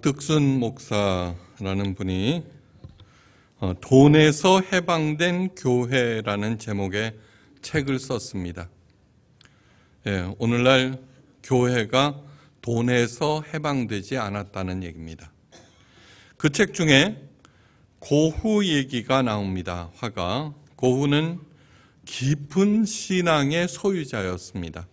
박득순 목사라는 분이 어, 돈에서 해방된 교회라는 제목의 책을 썼습니다. 예, 오늘날 교회가 돈에서 해방되지 않았다는 얘기입니다. 그 책 중에 고후 얘기가 나옵니다. 화가 고후는 깊은 신앙의 소유자였습니다.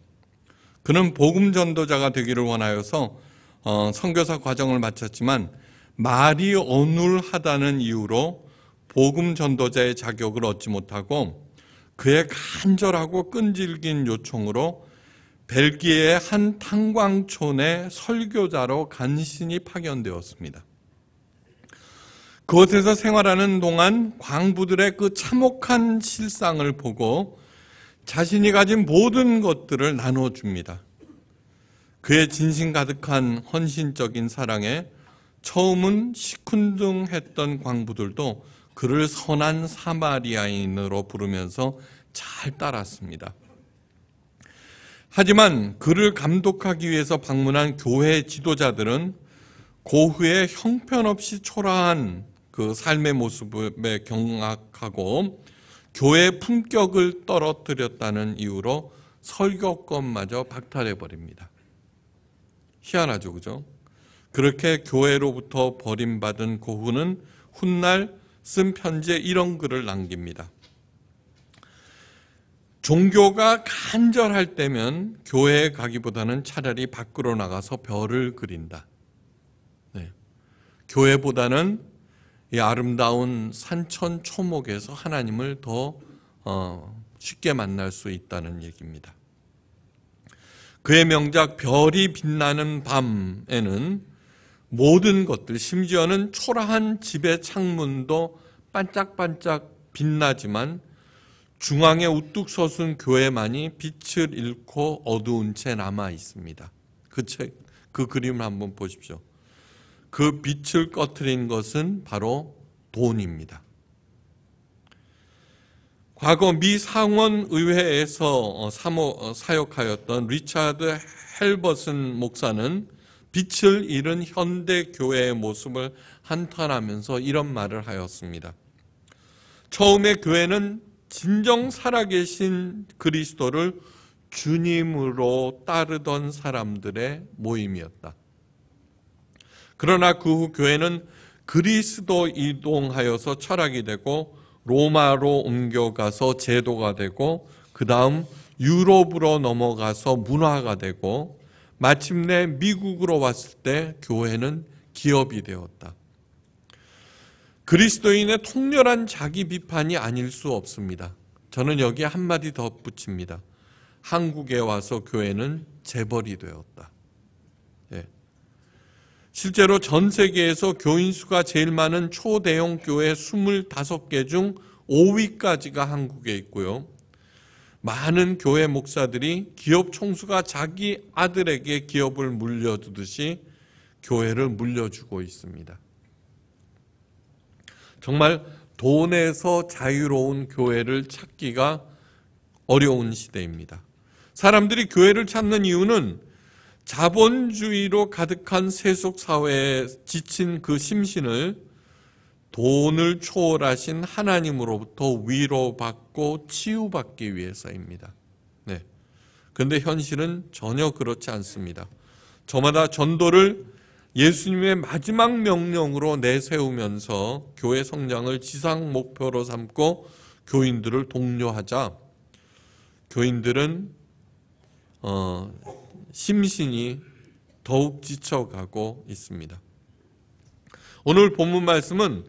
그는 복음 전도자가 되기를 원하여서 어, 선교사 과정을 마쳤지만 말이 어눌하다는 이유로 복음 전도자의 자격을 얻지 못하고 그의 간절하고 끈질긴 요청으로 벨기에의 한 탄광촌의 설교자로 간신히 파견되었습니다. 그곳에서 생활하는 동안 광부들의 그 참혹한 실상을 보고 자신이 가진 모든 것들을 나눠줍니다. 그의 진심 가득한 헌신적인 사랑에 처음은 시큰둥했던 광부들도 그를 선한 사마리아인으로 부르면서 잘 따랐습니다. 하지만 그를 감독하기 위해서 방문한 교회 지도자들은 고흐의 형편없이 초라한 그 삶의 모습에 경악하고 교회 품격을 떨어뜨렸다는 이유로 설교권마저 박탈해버립니다. 희한하죠. 그죠? 그렇게 교회로부터 버림받은 고흐는 훗날 쓴 편지에 이런 글을 남깁니다. 종교가 간절할 때면 교회에 가기보다는 차라리 밖으로 나가서 별을 그린다. 네. 교회보다는 이 아름다운 산천 초목에서 하나님을 더 어, 쉽게 만날 수 있다는 얘기입니다. 그의 명작 별이 빛나는 밤에는 모든 것들, 심지어는 초라한 집의 창문도 반짝반짝 빛나지만 중앙에 우뚝 솟은 교회만이 빛을 잃고 어두운 채 남아 있습니다. 그 책, 그 그림을 한번 보십시오. 그 빛을 꺼뜨린 것은 바로 돈입니다. 과거 미 상원의회에서 어, 어, 사역하였던 리차드 헬버슨 목사는 빛을 잃은 현대 교회의 모습을 한탄하면서 이런 말을 하였습니다. 처음에 교회는 진정 살아계신 그리스도를 주님으로 따르던 사람들의 모임이었다. 그러나 그 후 교회는 그리스도 이동하여서 철학이 되고 로마로 옮겨가서 제도가 되고 그 다음 유럽으로 넘어가서 문화가 되고 마침내 미국으로 왔을 때 교회는 기업이 되었다. 그리스도인의 통렬한 자기 비판이 아닐 수 없습니다. 저는 여기에 한마디 덧붙입니다. 한국에 와서 교회는 재벌이 되었다. 실제로 전 세계에서 교인 수가 제일 많은 초대형 교회 25개 중 5위까지가 한국에 있고요. 많은 교회 목사들이 기업 총수가 자기 아들에게 기업을 물려주듯이 교회를 물려주고 있습니다. 정말 돈에서 자유로운 교회를 찾기가 어려운 시대입니다. 사람들이 교회를 찾는 이유는 자본주의로 가득한 세속 사회에 지친 그 심신을 돈을 초월하신 하나님으로부터 위로받고 치유받기 위해서입니다. 네. 근데 현실은 전혀 그렇지 않습니다. 저마다 전도를 예수님의 마지막 명령으로 내세우면서 교회 성장을 지상 목표로 삼고 교인들을 독려하자 교인들은 어, 심신이 더욱 지쳐가고 있습니다. 오늘 본문 말씀은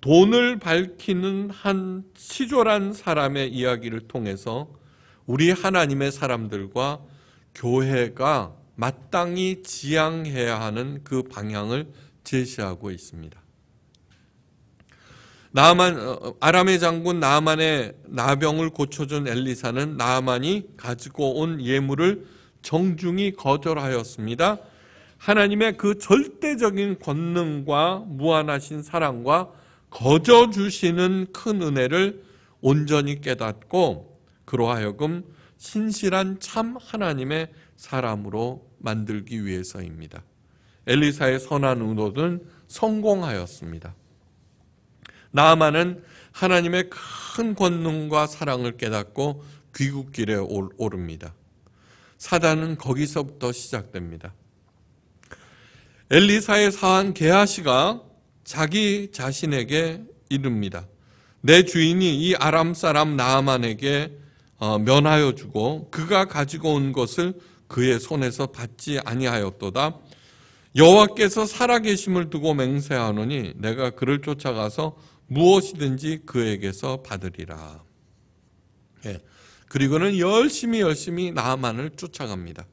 돈을 밝히는 한 치졸한 사람의 이야기를 통해서 우리 하나님의 사람들과 교회가 마땅히 지향해야 하는 그 방향을 제시하고 있습니다. 나만 어, 어, 아람의 장군 나만의 나병을 고쳐준 엘리사는 나만이 가지고 온 예물을 정중히 거절하였습니다. 하나님의 그 절대적인 권능과 무한하신 사랑과 거저 주시는 큰 은혜를 온전히 깨닫고 그로하여금 신실한 참 하나님의 사람으로 만들기 위해서입니다. 엘리사의 선한 의도는 성공하였습니다. 나아만은 하나님의 큰 권능과 사랑을 깨닫고 귀국길에 오릅니다. 사단은 거기서부터 시작됩니다. 엘리사의 사한 게하시가 자기 자신에게 이릅니다. 내 주인이 이 아람 사람 나아만에게 어, 면하여 주고 그가 가지고 온 것을 그의 손에서 받지 아니하였도다. 여호와께서 살아계심을 두고 맹세하노니 내가 그를 쫓아가서 무엇이든지 그에게서 받으리라. 예. 그리고는 열심히 열심히 나만을 쫓아갑니다.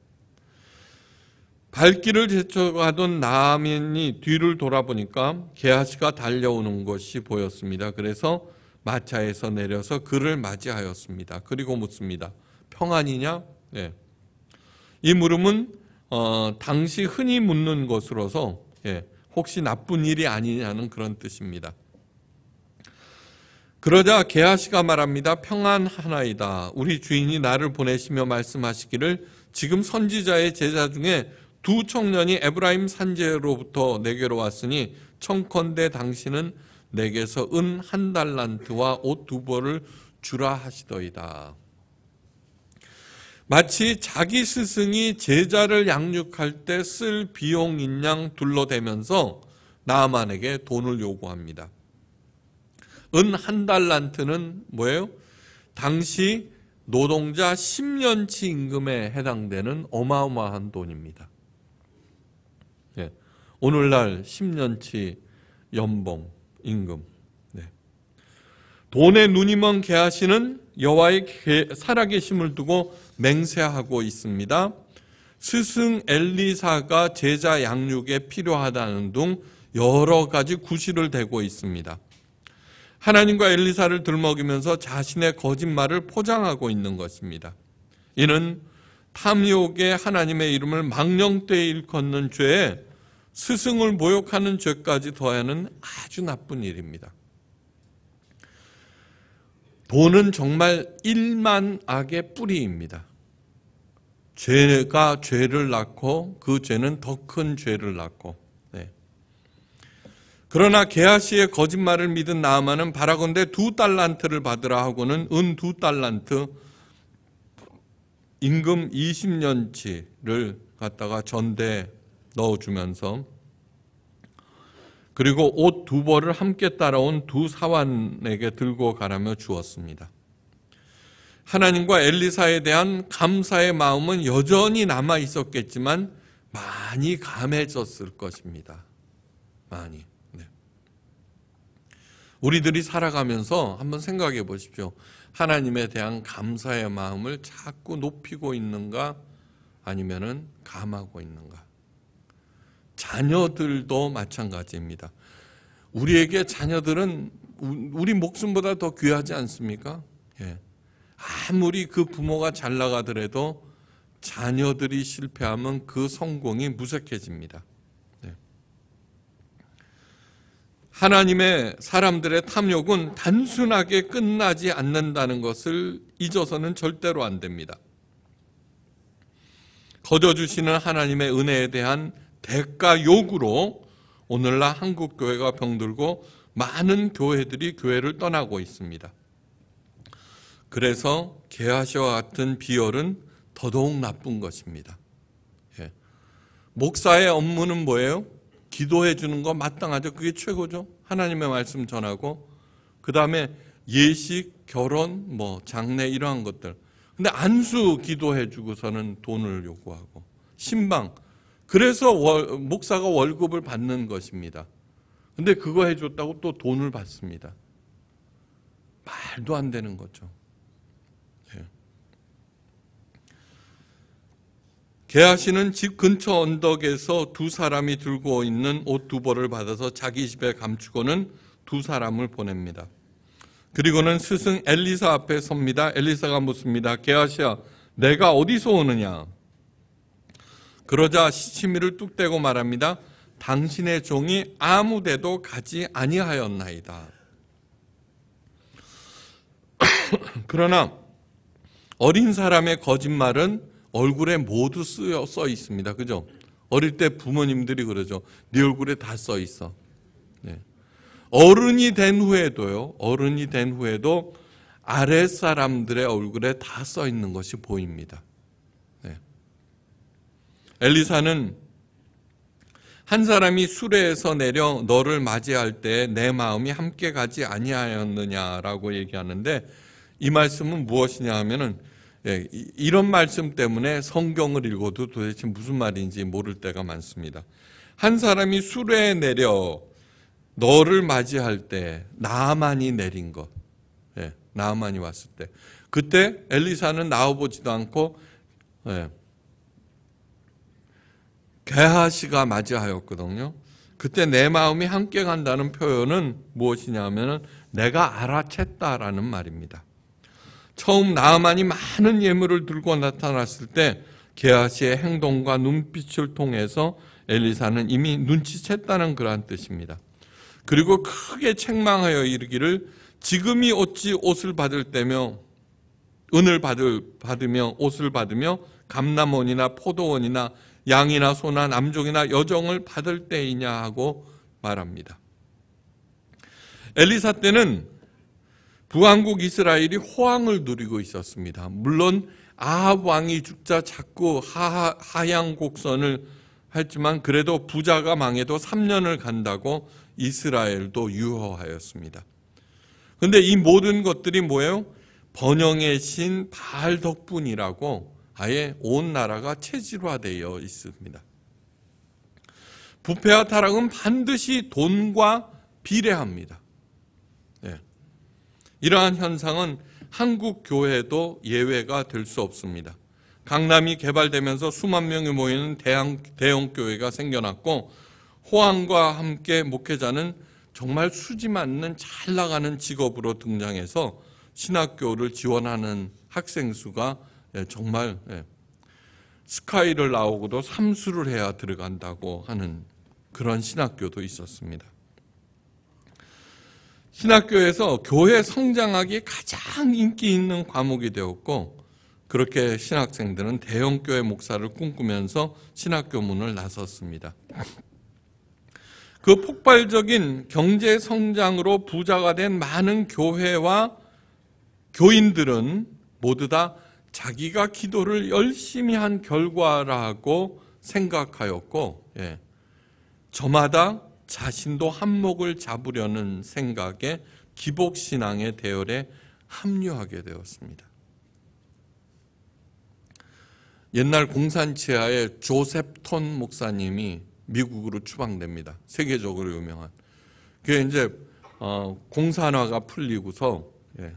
발길을 제쳐가던 나만이 뒤를 돌아보니까 게하시가 달려오는 것이 보였습니다. 그래서 마차에서 내려서 그를 맞이하였습니다. 그리고 묻습니다. 평안이냐? 예. 이 물음은 어, 당시 흔히 묻는 것으로서 예, 혹시 나쁜 일이 아니냐는 그런 뜻입니다. 그러자 게하시가 말합니다. 평안하나이다. 우리 주인이 나를 보내시며 말씀하시기를 지금 선지자의 제자 중에 두 청년이 에브라임 산재로부터 내게로 왔으니 청컨대 당신은 내게서 은 한 달란트와 옷 두 벌을 주라 하시더이다. 마치 자기 스승이 제자를 양육할 때 쓸 비용인 양 둘러대면서 나만에게 돈을 요구합니다. 은한 달란트는 뭐예요? 당시 노동자 10년치 임금에 해당되는 어마어마한 돈입니다. 네. 오늘날 10년치 연봉, 임금. 네. 돈에 눈이 먼 개하시는 여와의 살아계심을 두고 맹세하고 있습니다. 스승 엘리사가 제자 양육에 필요하다는 등 여러 가지 구실을 대고 있습니다. 하나님과 엘리사를 들먹이면서 자신의 거짓말을 포장하고 있는 것입니다. 이는 탐욕에 하나님의 이름을 망령되이 일컫는 죄에 스승을 모욕하는 죄까지 더하는 아주 나쁜 일입니다. 돈은 정말 일만 악의 뿌리입니다. 죄가 죄를 낳고 그 죄는 더 큰 죄를 낳고 그러나 게하시의 거짓말을 믿은 나아만은 바라건대 두 달란트를 받으라 하고는 은 두 달란트 임금 20년치를 갖다가 전대에 넣어주면서 그리고 옷 두 벌을 함께 따라온 두 사환에게 들고 가라며 주었습니다. 하나님과 엘리사에 대한 감사의 마음은 여전히 남아 있었겠지만 많이 감해졌을 것입니다. 많이. 우리들이 살아가면서 한번 생각해 보십시오. 하나님에 대한 감사의 마음을 자꾸 높이고 있는가 아니면은 감하고 있는가. 자녀들도 마찬가지입니다. 우리에게 자녀들은 우리 목숨보다 더 귀하지 않습니까? 예. 아무리 그 부모가 잘 나가더라도 자녀들이 실패하면 그 성공이 무색해집니다. 하나님의 사람들의 탐욕은 단순하게 끝나지 않는다는 것을 잊어서는 절대로 안 됩니다. 거저주시는 하나님의 은혜에 대한 대가 요구로 오늘날 한국교회가 병들고 많은 교회들이 교회를 떠나고 있습니다. 그래서 개하시와 같은 비열은 더더욱 나쁜 것입니다. 예. 목사의 업무는 뭐예요? 기도해 주는 거 마땅하죠. 그게 최고죠. 하나님의 말씀 전하고 그 다음에 예식, 결혼, 뭐 장례 이러한 것들. 근데 안수 기도해 주고서는 돈을 요구하고 신방. 그래서 월, 목사가 월급을 받는 것입니다. 근데 그거 해줬다고 또 돈을 받습니다. 말도 안 되는 거죠. 개하시는 집 근처 언덕에서 두 사람이 들고 있는 옷 두 벌을 받아서 자기 집에 감추고는 두 사람을 보냅니다. 그리고는 스승 엘리사 앞에 섭니다. 엘리사가 묻습니다. 게하시야, 내가 어디서 오느냐? 그러자 시치미를 뚝대고 말합니다. 당신의 종이 아무데도 가지 아니하였나이다. 그러나 어린 사람의 거짓말은 얼굴에 모두 쓰여, 써 있습니다. 그죠? 어릴 때 부모님들이 그러죠. 네 얼굴에 다 써 있어. 네. 어른이 된 후에도요. 어른이 된 후에도 아래 사람들의 얼굴에 다 써 있는 것이 보입니다. 네. 엘리사는 한 사람이 수레에서 내려 너를 맞이할 때 내 마음이 함께 가지 아니하였느냐라고 얘기하는데 이 말씀은 무엇이냐 하면은 예, 이런 말씀 때문에 성경을 읽어도 도대체 무슨 말인지 모를 때가 많습니다. 한 사람이 수레에 내려 너를 맞이할 때 나만이 내린 것, 예, 나만이 왔을 때 그때 엘리사는 나와보지도 않고 예, 개하시가 맞이하였거든요. 그때 내 마음이 함께 간다는 표현은 무엇이냐면 내가 알아챘다라는 말입니다. 처음 나만이 많은 예물을 들고 나타났을 때 게하시의 행동과 눈빛을 통해서 엘리사는 이미 눈치챘다는 그러한 뜻입니다. 그리고 크게 책망하여 이르기를 지금이 어찌 옷을 받을 때며 은을 받을 받으며 옷을 받으며 감남원이나 포도원이나 양이나 소나 남종이나 여정을 받을 때이냐 하고 말합니다. 엘리사 때는 북왕국 이스라엘이 호황을 누리고 있었습니다. 물론 아합 왕이 죽자 자꾸 하, 향 곡선을 했지만 그래도 부자가 망해도 3년을 간다고 이스라엘도 유허하였습니다. 그런데이 모든 것들이 뭐예요? 번영의 신 바알 덕분이라고 아예 온 나라가 체질화되어 있습니다. 부패와 타락은 반드시 돈과 비례합니다. 이러한 현상은 한국 교회도 예외가 될 수 없습니다. 강남이 개발되면서 수만 명이 모이는 대형, 대형 교회가 생겨났고 호황과 함께 목회자는 정말 수지 맞는 잘 나가는 직업으로 등장해서 신학교를 지원하는 학생 수가 예, 정말 예, 스카이를 나오고도 삼수를 해야 들어간다고 하는 그런 신학교도 있었습니다. 신학교에서 교회 성장학이 가장 인기 있는 과목이 되었고 그렇게 신학생들은 대형교회 목사를 꿈꾸면서 신학교 문을 나섰습니다. 그 폭발적인 경제 성장으로 부자가 된 많은 교회와 교인들은 모두 다 자기가 기도를 열심히 한 결과라고 생각하였고 예. 저마다 자신도 한몫을 잡으려는 생각에 기복신앙의 대열에 합류하게 되었습니다. 옛날 공산치하의 조셉톤 목사님이 미국으로 추방됩니다. 세계적으로 유명한. 그 이제 어, 공산화가 풀리고서 예,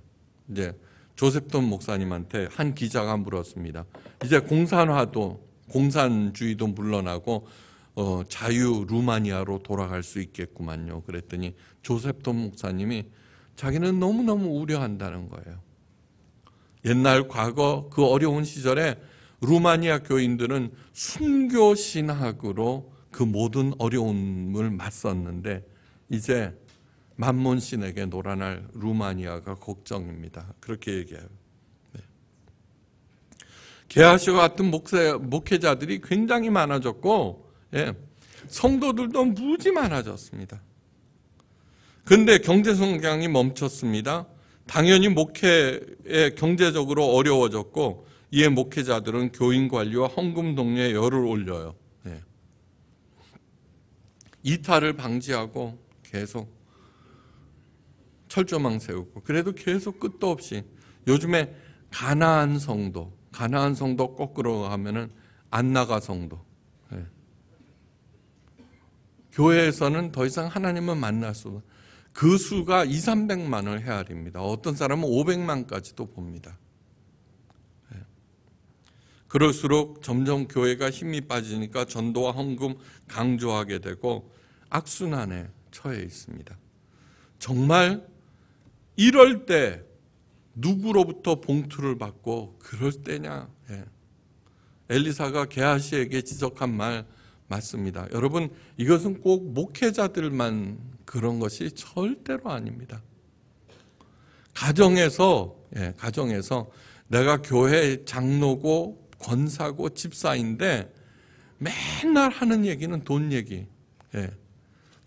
이제 조셉톤 목사님한테 한 기자가 물었습니다. 이제 공산화도 공산주의도 물러나고 어, 자유 루마니아로 돌아갈 수 있겠구만요. 그랬더니 조셉돈 목사님이 자기는 너무너무 우려한다는 거예요. 옛날 과거 그 어려운 시절에 루마니아 교인들은 순교 신학으로 그 모든 어려움을 맞섰는데 이제 만몬신에게 놀아날 루마니아가 걱정입니다. 그렇게 얘기해요. 네. 게하시와 같은 목사, 목회자들이 굉장히 많아졌고 예, 성도들도 무지 많아졌습니다. 근데 경제 성장이 멈췄습니다. 당연히 목회에 경제적으로 어려워졌고 이에 목회자들은 교인 관리와 헌금 동료에 열을 올려요. 예. 이탈을 방지하고 계속 철조망 세우고 그래도 계속 끝도 없이 요즘에 가나안 성도, 가나안 성도 거꾸로 가면은 안나가 성도, 교회에서는 더 이상 하나님을 만날 수, 그 수가 2, 300만을 헤아립니다. 어떤 사람은 500만까지도 봅니다. 예. 그럴수록 점점 교회가 힘이 빠지니까 전도와 헌금 강조하게 되고 악순환에 처해 있습니다. 정말 이럴 때 누구로부터 봉투를 받고 그럴 때냐? 예. 엘리사가 게하시에게 지적한 말 맞습니다. 여러분 이것은 꼭 목회자들만 그런 것이 절대로 아닙니다. 가정에서 예, 가정에서 내가 교회 장로고 권사고 집사인데 맨날 하는 얘기는 돈 얘기. 예,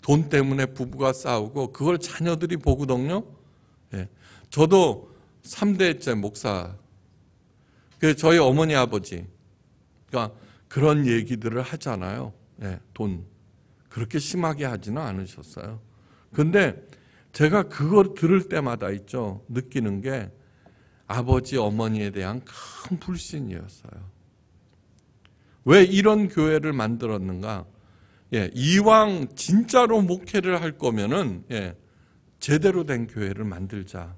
돈 때문에 부부가 싸우고 그걸 자녀들이 보거든요. 예, 저도 3대째 목사. 그 저희 어머니 아버지. 그러니까 그런 얘기들을 하잖아요. 네, 돈. 그렇게 심하게 하지는 않으셨어요. 근데 제가 그걸 들을 때마다 있죠. 느끼는 게 아버지, 어머니에 대한 큰 불신이었어요. 왜 이런 교회를 만들었는가? 예, 이왕 진짜로 목회를 할 거면은 예, 제대로 된 교회를 만들자.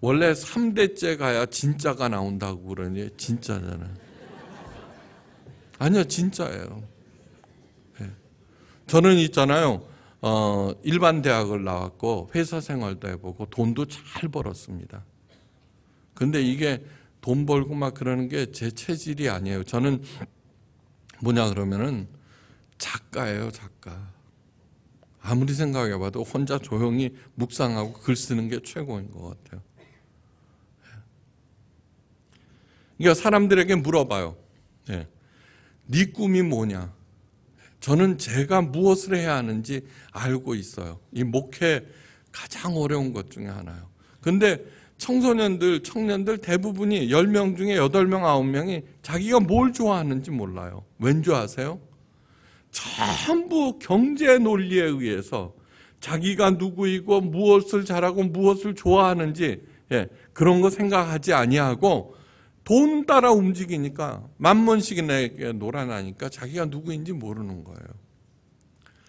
원래 3대째 가야 진짜가 나온다고 그러니 진짜잖아요. 아니요, 진짜예요. 네. 저는 있잖아요. 어, 일반 대학을 나왔고 회사 생활도 해보고 돈도 잘 벌었습니다. 근데 이게 돈 벌고 막 그러는 게 제 체질이 아니에요. 저는 뭐냐 그러면은 작가예요, 작가. 아무리 생각해봐도 혼자 조용히 묵상하고 글 쓰는 게 최고인 것 같아요. 예. 그러니까 사람들에게 물어봐요. 예. 네 꿈이 뭐냐? 저는 제가 무엇을 해야 하는지 알고 있어요. 이 목회 가장 어려운 것 중에 하나요. 근데 청소년들, 청년들 대부분이 10명 중에 8명, 9명이 자기가 뭘 좋아하는지 몰라요. 왠지 아세요? 전부 경제 논리에 의해서 자기가 누구이고 무엇을 잘하고 무엇을 좋아하는지 예, 그런 거 생각하지 아니하고 돈 따라 움직이니까 만문식이나게 놀아나니까 자기가 누구인지 모르는 거예요.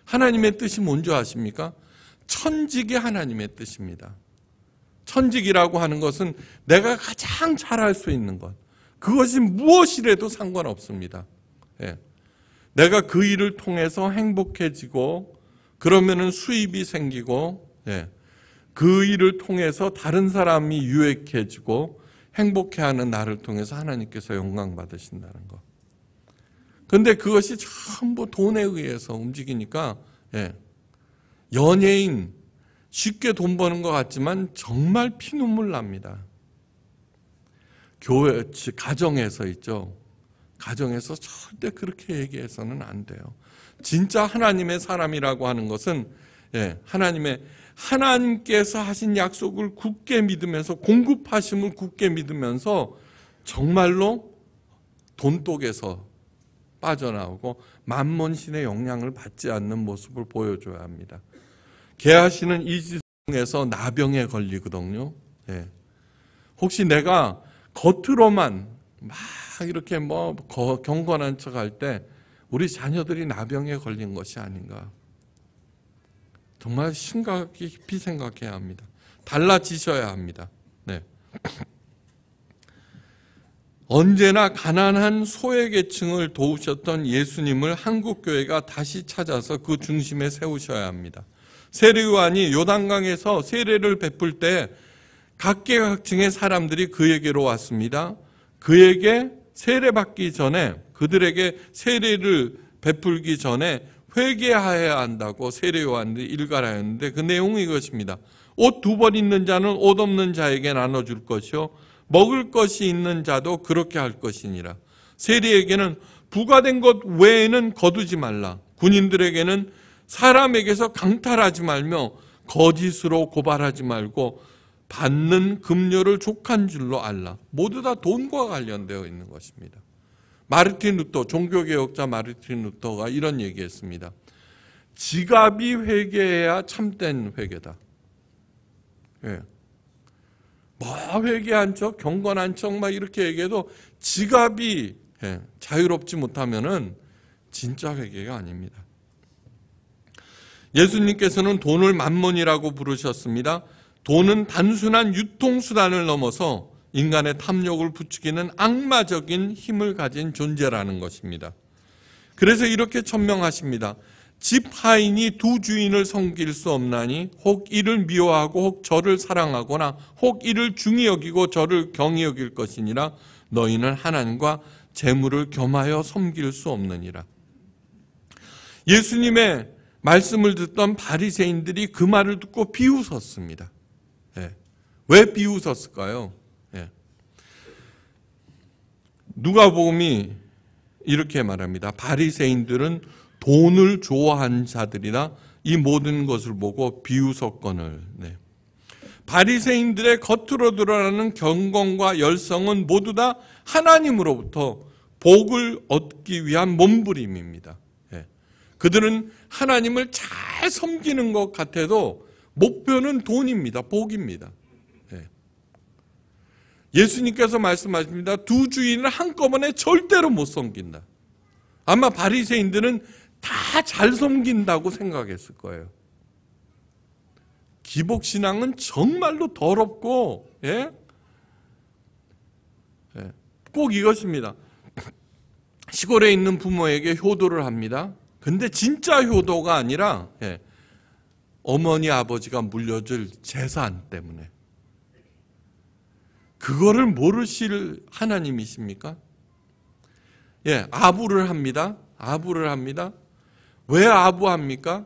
하나님의 뜻이 뭔지 아십니까? 천직이 하나님의 뜻입니다. 천직이라고 하는 것은 내가 가장 잘할 수 있는 것. 그것이 무엇이라도 상관없습니다. 예. 내가 그 일을 통해서 행복해지고 그러면은 수입이 생기고 예. 그 일을 통해서 다른 사람이 유익해지고 행복해하는 나를 통해서 하나님께서 영광 받으신다는 것. 근데 그것이 전부 돈에 의해서 움직이니까 예. 연예인 쉽게 돈 버는 것 같지만 정말 피눈물 납니다. 교회 가정에서 있죠. 가정에서 절대 그렇게 얘기해서는 안 돼요. 진짜 하나님의 사람이라고 하는 것은 예, 하나님의 하나님께서 하신 약속을 굳게 믿으면서 공급하심을 굳게 믿으면서 정말로 돈독에서 빠져나오고 만몬신의 영향을 받지 않는 모습을 보여줘야 합니다. 개하시는 이지성에서 나병에 걸리거든요. 예. 혹시 내가 겉으로만 막 이렇게 뭐 경건한 척할때 우리 자녀들이 나병에 걸린 것이 아닌가. 정말 심각히 깊이 생각해야 합니다. 달라지셔야 합니다. 네. 언제나 가난한 소외계층을 도우셨던 예수님을 한국교회가 다시 찾아서 그 중심에 세우셔야 합니다. 세례요한이 요단강에서 세례를 베풀 때 각계각층의 사람들이 그에게로 왔습니다. 그에게 세례받기 전에 그들에게 세례를 베풀기 전에 회개해야 한다고 세례요한이 일갈하였는데 그 내용이 이것입니다. 옷두벌 있는 자는 옷 없는 자에게 나눠줄 것이요 먹을 것이 있는 자도 그렇게 할 것이니라. 세리에게는 부과된 것 외에는 거두지 말라. 군인들에게는 사람에게서 강탈하지 말며 거짓으로 고발하지 말고 받는 급료를 족한 줄로 알라. 모두 다 돈과 관련되어 있는 것입니다. 마르틴 루터, 종교개혁자 마르틴 루터가 이런 얘기했습니다. 지갑이 회개해야 참된 회개다. 예. 뭐 회개한 척, 경건한 척막 이렇게 얘기해도 지갑이 예, 자유롭지 못하면은 진짜 회개가 아닙니다. 예수님께서는 돈을 만몬이라고 부르셨습니다. 돈은 단순한 유통수단을 넘어서 인간의 탐욕을 부추기는 악마적인 힘을 가진 존재라는 것입니다. 그래서 이렇게 천명하십니다. 집 하인이 두 주인을 섬길 수 없나니 혹 이를 미워하고 혹 저를 사랑하거나 혹 이를 중히 여기고 저를 경히 여길 것이니라 너희는 하나님과 재물을 겸하여 섬길 수 없느니라. 예수님의 말씀을 듣던 바리새인들이 그 말을 듣고 비웃었습니다. 네. 왜 비웃었을까요? 누가복음이 이렇게 말합니다. 바리새인들은 돈을 좋아한 자들이라 이 모든 것을 보고 비웃었건을 네. 바리새인들의 겉으로 드러나는 경건과 열성은 모두 다 하나님으로부터 복을 얻기 위한 몸부림입니다. 네. 그들은 하나님을 잘 섬기는 것 같아도 목표는 돈입니다. 복입니다. 예수님께서 말씀하십니다. 두 주인을 한꺼번에 절대로 못 섬긴다. 아마 바리새인들은 다 잘 섬긴다고 생각했을 거예요. 기복 신앙은 정말로 더럽고 예? 예. 꼭 이것입니다. 시골에 있는 부모에게 효도를 합니다. 근데 진짜 효도가 아니라 예. 어머니 아버지가 물려줄 재산 때문에 그거를 모르실 하나님이십니까? 예, 아부를 합니다. 아부를 합니다. 왜 아부합니까?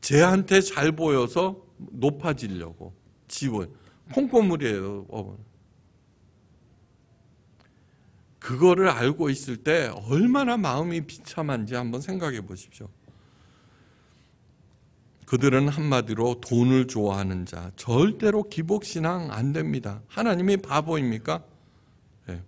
쟤한테 잘 보여서 높아지려고 지원. 콩고물이에요. 어머니. 그거를 알고 있을 때 얼마나 마음이 비참한지 한번 생각해 보십시오. 그들은 한마디로 돈을 좋아하는 자. 절대로 기복신앙 안 됩니다. 하나님이 바보입니까? 예.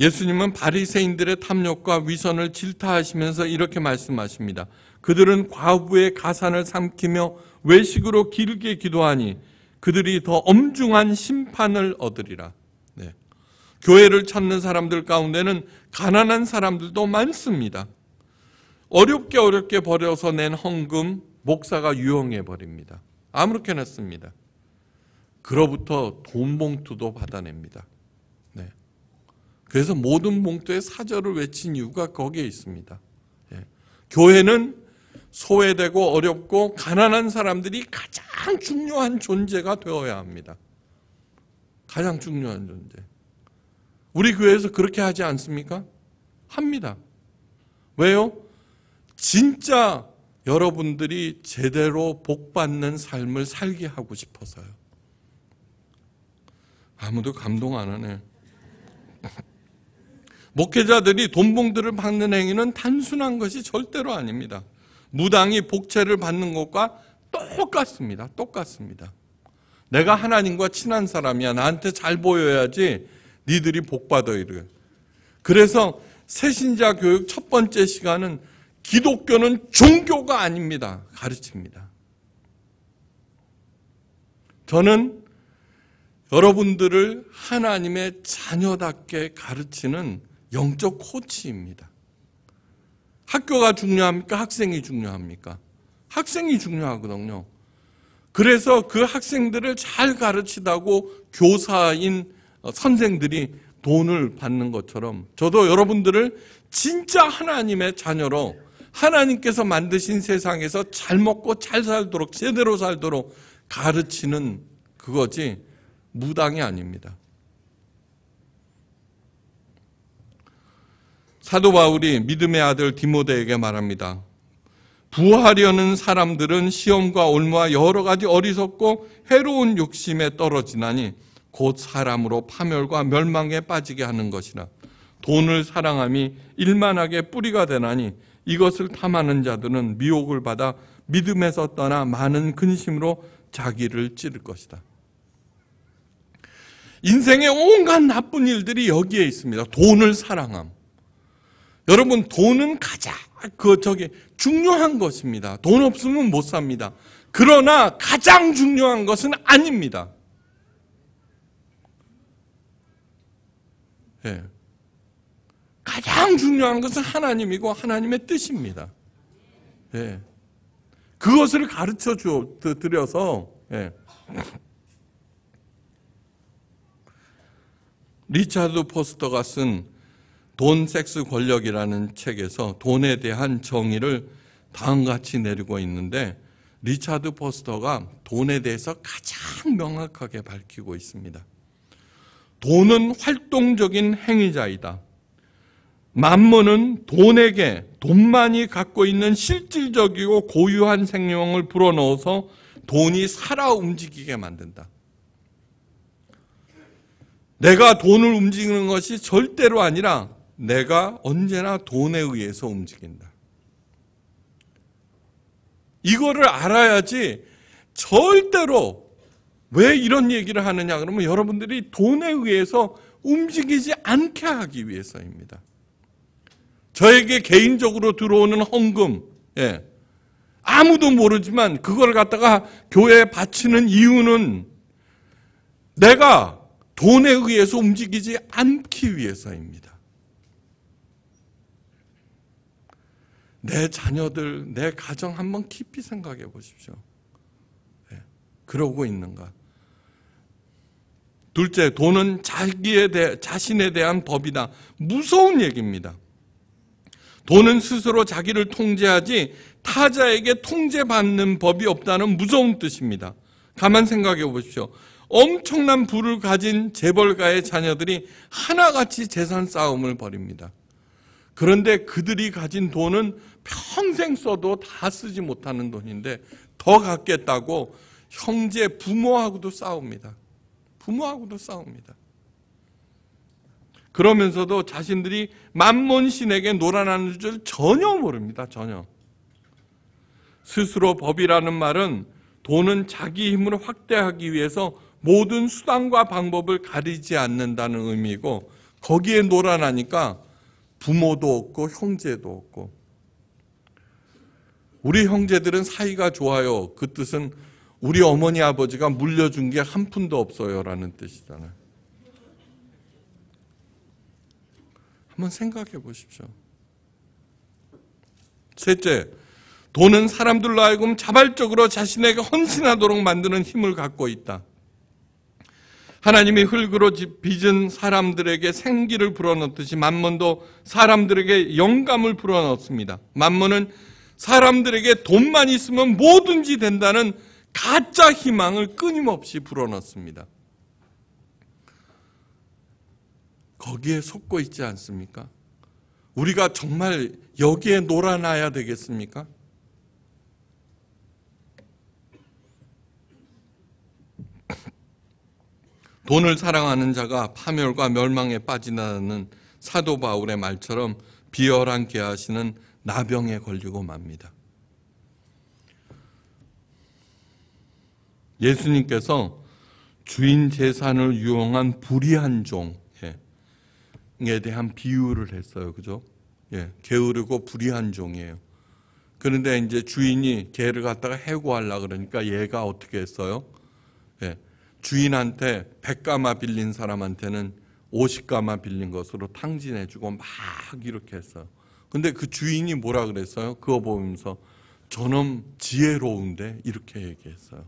예수님은 바리새인들의 탐욕과 위선을 질타하시면서 이렇게 말씀하십니다. 그들은 과부의 가산을 삼키며 외식으로 길게 기도하니 그들이 더 엄중한 심판을 얻으리라. 네. 교회를 찾는 사람들 가운데는 가난한 사람들도 많습니다. 어렵게 어렵게 벌여서 낸 헌금 목사가 유용해 버립니다. 아무렇게나 씁니다. 그로부터 돈 봉투도 받아냅니다. 네. 그래서 모든 봉투에 사절을 외친 이유가 거기에 있습니다. 예. 교회는 소외되고 어렵고 가난한 사람들이 가장 중요한 존재가 되어야 합니다. 가장 중요한 존재. 우리 교회에서 그렇게 하지 않습니까? 합니다. 왜요? 진짜 여러분들이 제대로 복받는 삶을 살게 하고 싶어서요. 아무도 감동 안 하네. 목회자들이 돈봉들을 받는 행위는 단순한 것이 절대로 아닙니다. 무당이 복채를 받는 것과 똑같습니다. 똑같습니다. 내가 하나님과 친한 사람이야. 나한테 잘 보여야지 니들이 복받아 이래. 그래서 새신자 교육 첫 번째 시간은 기독교는 종교가 아닙니다. 가르칩니다. 저는 여러분들을 하나님의 자녀답게 가르치는 영적 코치입니다. 학교가 중요합니까? 학생이 중요합니까? 학생이 중요하거든요. 그래서 그 학생들을 잘 가르치다고 교사인 어, 선생들이 돈을 받는 것처럼 저도 여러분들을 진짜 하나님의 자녀로 하나님께서 만드신 세상에서 잘 먹고 잘 살도록 제대로 살도록 가르치는 그거지 무당이 아닙니다. 사도 바울이 믿음의 아들 디모데에게 말합니다. 부하려는 사람들은 시험과 올무와 여러 가지 어리석고 해로운 욕심에 떨어지나니 곧 사람으로 파멸과 멸망에 빠지게 하는 것이라 돈을 사랑함이 일만하게 뿌리가 되나니 이것을 탐하는 자들은 미혹을 받아 믿음에서 떠나 많은 근심으로 자기를 찌를 것이다. 인생의 온갖 나쁜 일들이 여기에 있습니다. 돈을 사랑함. 여러분 돈은 가장 그 저기 중요한 것입니다. 돈 없으면 못 삽니다. 그러나 가장 중요한 것은 아닙니다. 예. 가장 중요한 것은 하나님이고 하나님의 뜻입니다. 예. 그것을 가르쳐 주, 드려서, 예. 리차드 포스터가 쓴 돈, 섹스, 권력이라는 책에서 돈에 대한 정의를 다음같이 내리고 있는데 리차드 포스터가 돈에 대해서 가장 명확하게 밝히고 있습니다. 돈은 활동적인 행위자이다. 만문는 돈에게 돈만이 갖고 있는 실질적이고 고유한 생명을 불어넣어서 돈이 살아 움직이게 만든다. 내가 돈을 움직이는 것이 절대로 아니라 내가 언제나 돈에 의해서 움직인다. 이거를 알아야지 절대로 왜 이런 얘기를 하느냐 그러면 여러분들이 돈에 의해서 움직이지 않게 하기 위해서입니다. 저에게 개인적으로 들어오는 헌금, 예. 아무도 모르지만 그걸 갖다가 교회에 바치는 이유는 내가 돈에 의해서 움직이지 않기 위해서입니다. 내 자녀들, 내 가정 한번 깊이 생각해 보십시오. 네. 그러고 있는가? 둘째, 돈은 자기에 대해, 자신에 대한 법이다. 무서운 얘기입니다. 돈은 스스로 자기를 통제하지 타자에게 통제받는 법이 없다는 무서운 뜻입니다. 가만 생각해 보십시오. 엄청난 부를 가진 재벌가의 자녀들이 하나같이 재산 싸움을 벌입니다. 그런데 그들이 가진 돈은 평생 써도 다 쓰지 못하는 돈인데 더 갖겠다고 형제 부모하고도 싸웁니다. 부모하고도 싸웁니다. 그러면서도 자신들이 만몬 신에게 놀아나는 줄 전혀 모릅니다. 전혀. 스스로 법이라는 말은 돈은 자기 힘으로 확대하기 위해서 모든 수단과 방법을 가리지 않는다는 의미고 거기에 놀아나니까 부모도 없고 형제도 없고 우리 형제들은 사이가 좋아요. 그 뜻은 우리 어머니 아버지가 물려준 게 한 푼도 없어요라는 뜻이잖아요. 한번 생각해 보십시오. 셋째, 돈은 사람들로 알고금 자발적으로 자신에게 헌신하도록 만드는 힘을 갖고 있다. 하나님이 흙으로 빚은 사람들에게 생기를 불어넣듯이 만문도 사람들에게 영감을 불어넣습니다. 만문은 사람들에게 돈만 있으면 뭐든지 된다는 가짜 희망을 끊임없이 불어넣습니다. 거기에 속고 있지 않습니까? 우리가 정말 여기에 놀아나야 되겠습니까? 돈을 사랑하는 자가 파멸과 멸망에 빠진다는 사도 바울의 말처럼 비열한 개하시는 나병에 걸리고 맙니다. 예수님께서 주인 재산을 유용한 불의한 종, 종에 대한 비유를 했어요. 그죠? 예, 게으르고 불의한 종이에요. 그런데 이제 주인이 개를 갖다가 해고하려 그러니까 얘가 어떻게 했어요? 예, 주인한테 백가마 빌린 사람한테는 50가마 빌린 것으로 탕진해주고 막 이렇게 했어요. 근데 그 주인이 뭐라 그랬어요? 그거 보면서 저놈 지혜로운데 이렇게 얘기했어요.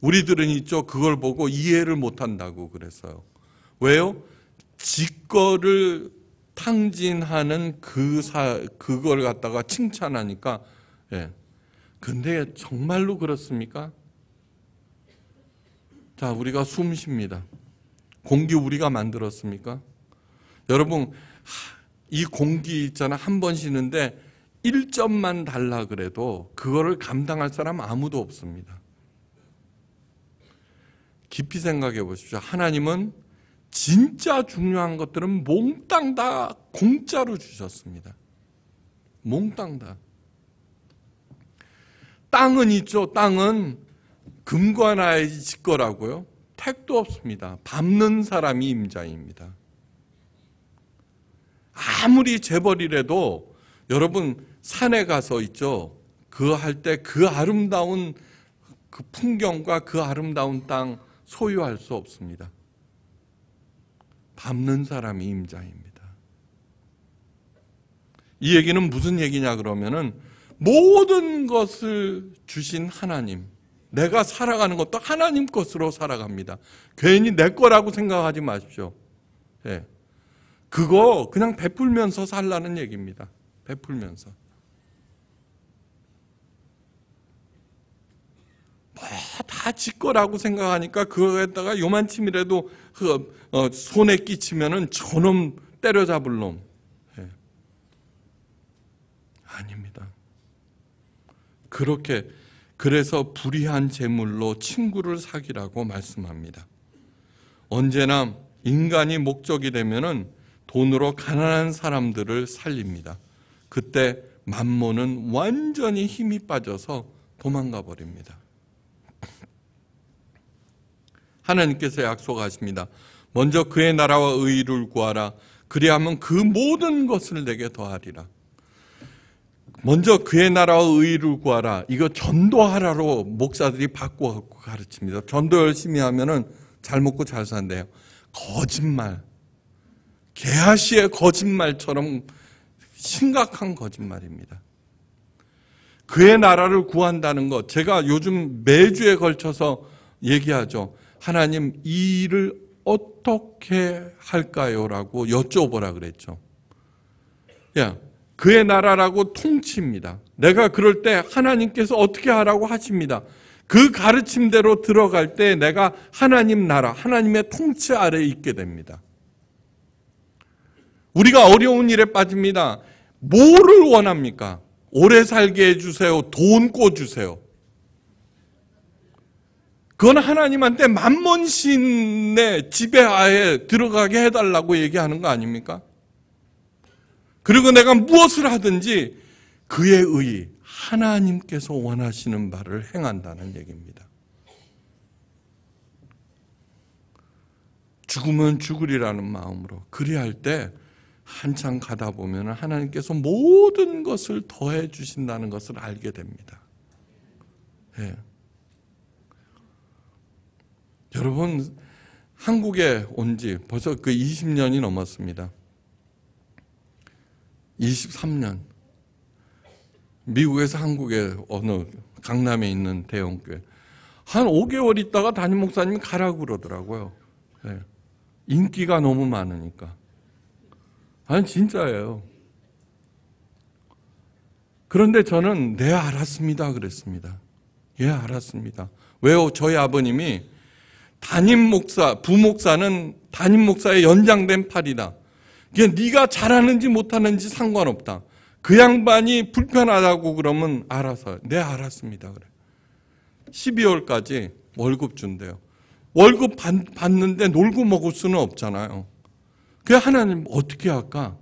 우리들은 있죠. 그걸 보고 이해를 못한다고 그랬어요. 왜요? 직거를 탕진하는 그 사, 그걸 갖다가 칭찬하니까, 예. 근데 정말로 그렇습니까? 자, 우리가 숨 쉽니다. 공기 우리가 만들었습니까? 여러분, 이 공기 있잖아. 한 번 쉬는데 1점만 달라 그래도 그거를 감당할 사람 아무도 없습니다. 깊이 생각해 보십시오. 하나님은 진짜 중요한 것들은 몽땅 다 공짜로 주셨습니다. 몽땅 다. 땅은 있죠. 땅은 금과 나의 지 거라고요. 택도 없습니다. 밟는 사람이 임자입니다. 아무리 재벌이라도 여러분 산에 가서 있죠. 그 할때그 그 아름다운 그 풍경과 그 아름다운 땅 소유할 수 없습니다. 갚는 사람이 임자입니다. 이 얘기는 무슨 얘기냐 그러면은 모든 것을 주신 하나님, 내가 살아가는 것도 하나님 것으로 살아갑니다. 괜히 내 거라고 생각하지 마십시오. 예. 그거 그냥 베풀면서 살라는 얘기입니다. 베풀면서. 뭐다지 거라고 생각하니까 그거에다가 요만침이라도 그 어, 손에 끼치면은 저놈 때려잡을 놈. 예. 아닙니다. 그렇게 그래서 불의한 재물로 친구를 사귀라고 말씀합니다. 언제나 인간이 목적이 되면은 돈으로 가난한 사람들을 살립니다. 그때 만모는 완전히 힘이 빠져서 도망가 버립니다. 하나님께서 약속하십니다. 먼저 그의 나라와 의를 구하라. 그리하면 그 모든 것을 내게 더하리라. 먼저 그의 나라와 의를 구하라. 이거 전도하라로 목사들이 바꿔 가르칩니다. 전도 열심히 하면은 잘 먹고 잘 산대요. 거짓말. 개하시의 거짓말처럼 심각한 거짓말입니다. 그의 나라를 구한다는 것. 제가 요즘 매주에 걸쳐서 얘기하죠. 하나님 이 일을 어떻게 할까요라고 여쭤보라 그랬죠. 야, 그의 나라라고 통치입니다. 내가 그럴 때 하나님께서 어떻게 하라고 하십니다. 그 가르침대로 들어갈 때 내가 하나님 나라, 하나님의 통치 아래 있게 됩니다. 우리가 어려운 일에 빠집니다. 뭐를 원합니까? 오래 살게 해주세요. 돈 꿔주세요. 그건 하나님한테 만몬신의 지배하에 들어가게 해달라고 얘기하는 거 아닙니까? 그리고 내가 무엇을 하든지 그의 의, 하나님께서 원하시는 바를 행한다는 얘기입니다. 죽으면 죽으리라는 마음으로 그리할 때 한참 가다 보면 하나님께서 모든 것을 더해 주신다는 것을 알게 됩니다. 예. 여러분 한국에 온 지 벌써 그 20년이 넘었습니다. 23년. 미국에서 한국의 어느 강남에 있는 대형교회. 한 5개월 있다가 담임 목사님이 가라고 그러더라고요. 네. 인기가 너무 많으니까. 아니, 진짜예요. 그런데 저는, 네, 알았습니다. 그랬습니다. 예, 알았습니다. 왜요? 저희 아버님이 담임 목사, 부목사는 담임 목사의 연장된 팔이다. 그러니까 네가 잘하는지 못하는지 상관없다. 그 양반이 불편하다고 그러면 알아서 네 알았습니다. 그래. 12월까지 월급 준대요. 월급 받, 는데 놀고 먹을 수는 없잖아요. 그 하나님 어떻게 할까?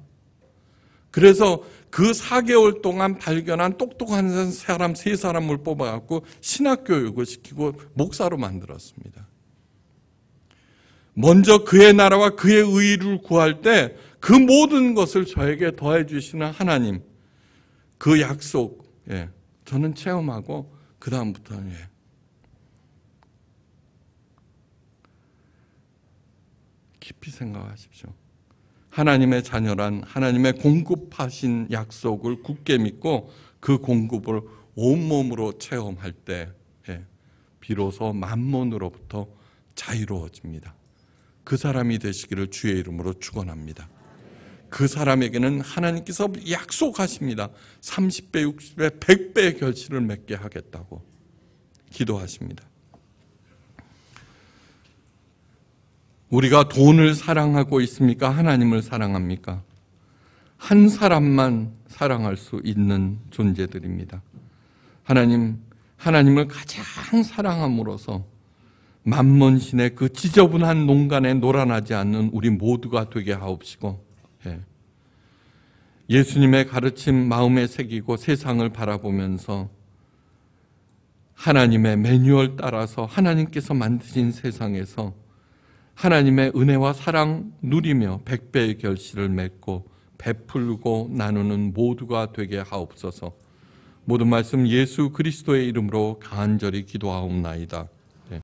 그래서 그 4개월 동안 발견한 똑똑한 사람 세 사람을 뽑아갖고 신학교육을 시키고 목사로 만들었습니다. 먼저 그의 나라와 그의 의를 구할 때 그 모든 것을 저에게 더해 주시는 하나님 그 약속 예, 저는 체험하고 그 다음부터는 예. 깊이 생각하십시오. 하나님의 자녀란 하나님의 공급하신 약속을 굳게 믿고 그 공급을 온몸으로 체험할 때 예, 비로소 만몬으로부터 자유로워집니다. 그 사람이 되시기를 주의 이름으로 축원합니다. 그 사람에게는 하나님께서 약속하십니다. 30배, 60배, 100배의 결실을 맺게 하겠다고 기도하십니다. 우리가 돈을 사랑하고 있습니까? 하나님을 사랑합니까? 한 사람만 사랑할 수 있는 존재들입니다. 하나님, 하나님을 가장 사랑함으로써 만먼신의 그 지저분한 농간에 놀아나지 않는 우리 모두가 되게 하옵시고 예. 예수님의 가르침 마음에 새기고 세상을 바라보면서 하나님의 매뉴얼 따라서 하나님께서 만드신 세상에서 하나님의 은혜와 사랑 누리며 백배의 결실을 맺고 베풀고 나누는 모두가 되게 하옵소서. 모든 말씀 예수 그리스도의 이름으로 간절히 기도하옵나이다.